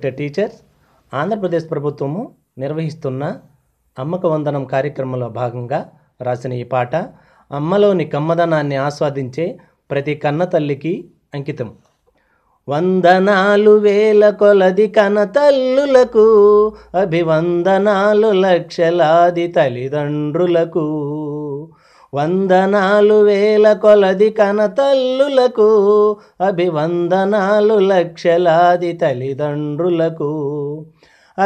inspector teachers Andhra Pradesh ప్రభుత్వము నిర్వహిస్తున్న అమ్మక వందనం కార్యక్రమంలో భాగంగా రాసిన ఈ పాట అమ్మలోని కమ్మదనాన్ని ఆస్వాదించే ప్రతి కన్న తల్లికి అంకితం వందనాలు వేల కొలది కనతల్లులకు అభివందనాలు లక్షలాది తల్లిదండ్రులకు వందనాలు వేల కొలది కనతల్లులకు అభివందనాలు లక్షలాది తల్లిదండ్రులకు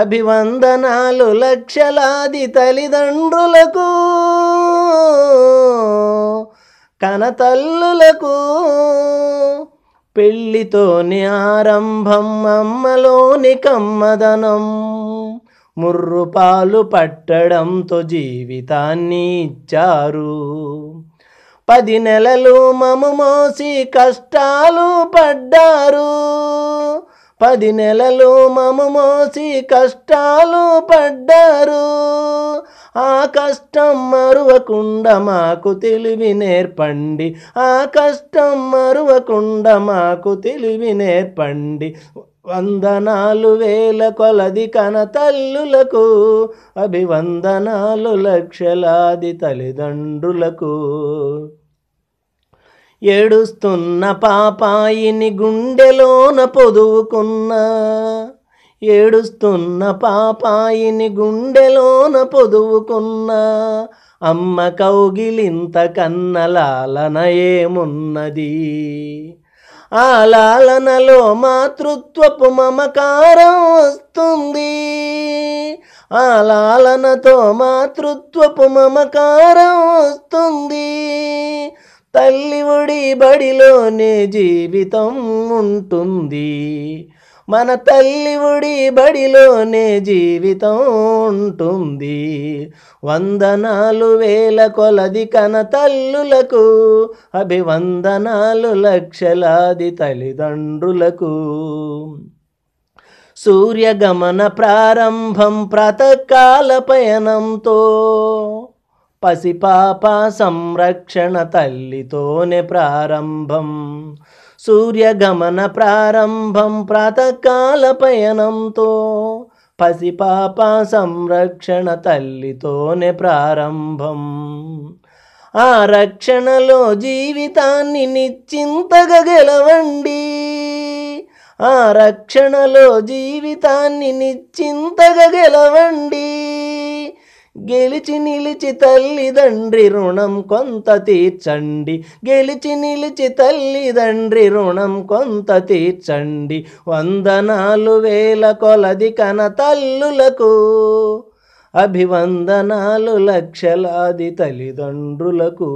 అభివందనాలు లక్షలాది తల్లిదండ్రులకు కనతల్లులకు పెళ్ళితోని ఆరంభం అమ్మలోని కమ్మదనం ముర్రుపాలు పట్టడంతో జీవితాన్ని ఇచ్చారు పది నెలలు మము మోసి కష్టాలు పడ్డారు పది నెలలు మము మోసి కష్టాలు పడ్డారు ఆ కష్టం మరువకుండా మాకు తెలివి నేర్పండి ఆ కష్టం మరువకుండా మాకు తెలివి నేర్పండి వందనాలు వేల కొలది కన తల్లులకు అభివందనాలు లక్షలాది తల్లిదండ్రులకు ఏడుస్తున్న పాపాయిని గుండెలోన పొదువుకున్న ఏడుస్తున్న పాపాయిని గుండెలోన పొదువుకున్న అమ్మ కౌగిలింత కన్నలాలన ఏమున్నది ఆలాలనలో మాతృత్వపు మమకారం వస్తుంది ఆలాలనతో మాతృత్వపు మమకారం వస్తుంది తల్లి ఒడి బడిలోనే జీవితం ఉంటుంది మన తల్లి ఉడి బడిలోనే జీవితం ఉంటుంది వందనాలు వేల కొలది కన తల్లులకు అభివందనాలు లక్షలాది తల్లిదండ్రులకు సూర్యగమన ప్రారంభం ప్రాతకాల పయనంతో పసిపాప సంరక్షణ తల్లితోనే ప్రారంభం సూర్యగమన ప్రారంభం ప్రాతకాల పయనంతో పసిపాప సంరక్షణ తల్లితోనే ప్రారంభం ఆ రక్షణలో జీవితాన్ని నిశ్చింతగా గెలవండి ఆ రక్షణలో జీవితాన్ని నిశ్చింతగా గెలవండి గెలిచి నిలిచి తల్లిదండ్రి రుణం కొంత తీర్చండి గెలిచి నిలిచి తల్లిదండ్రి రుణం కొంత తీర్చండి వందనాలు వేల కొలది కన తల్లులకు అభివందనాలు లక్షలాది తల్లిదండ్రులకు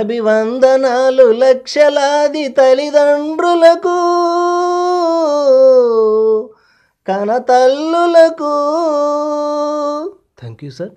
అభివందనాలు లక్షలాది తల్లిదండ్రులకు కన తల్లులకు థ్యాంక్ యూ సార్